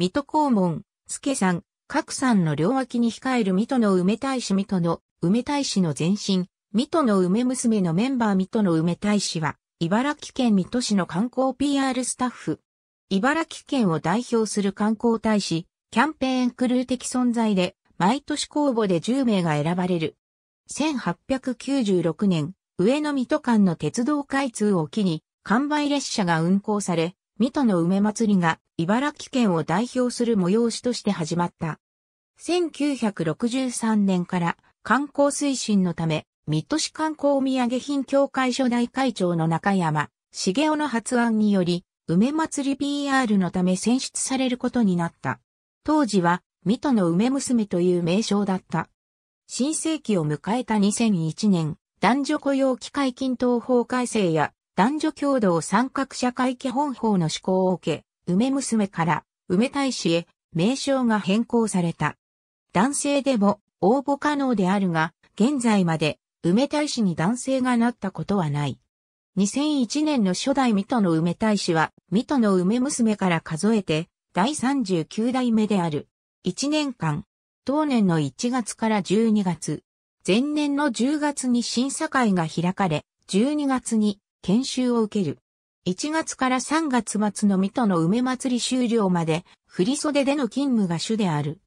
水戸黄門、助さん、各さんの両脇に控える水戸の梅大使水戸の梅大使の前身、水戸の梅娘のメンバー水戸の梅大使は、茨城県水戸市の観光 PR スタッフ。茨城県を代表する観光大使、キャンペーンクルー的存在で、毎年公募で10名が選ばれる。1896年、上野水戸間の鉄道開通を機に、完売列車が運行され、水戸の梅祭りが茨城県を代表する催しとして始まった。1963年から観光推進のため、水戸市観光土産品協会初代会長の中山、茂雄の発案により、梅祭り PR のため選出されることになった。当時は、水戸の梅娘という名称だった。新世紀を迎えた2001年、男女雇用機会均等法改正や男女共同参画社会基本法の施行を受け、梅娘から梅大使へ名称が変更された。男性でも応募可能であるが、現在まで梅大使に男性がなったことはない。2001年の初代水戸の梅大使は、水戸の梅娘から数えて、第39代目である。1年間、当年の1月から12月、前年の10月に審査会が開かれ、12月に研修を受ける。1月から3月末の水戸の梅祭り終了まで、振袖での勤務が主である。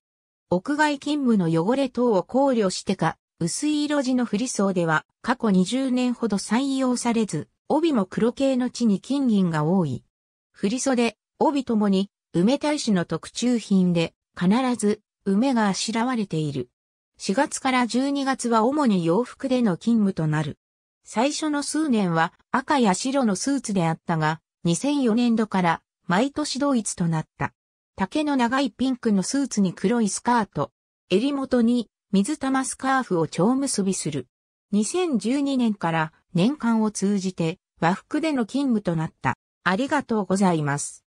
屋外勤務の汚れ等を考慮してか、薄い色地の振袖では過去20年ほど採用されず、帯も黒系の地に金銀が多い。振袖、帯ともに、梅大使の特注品で、必ず、梅があしらわれている。4月から12月は主に洋服での勤務となる。最初の数年は赤や白のスーツであったが、2004年度から毎年同一となった。竹の長いピンクのスーツに黒いスカート、襟元に水玉スカーフを蝶結びする。2012年から年間を通じて和服での勤務となった。ありがとうございます。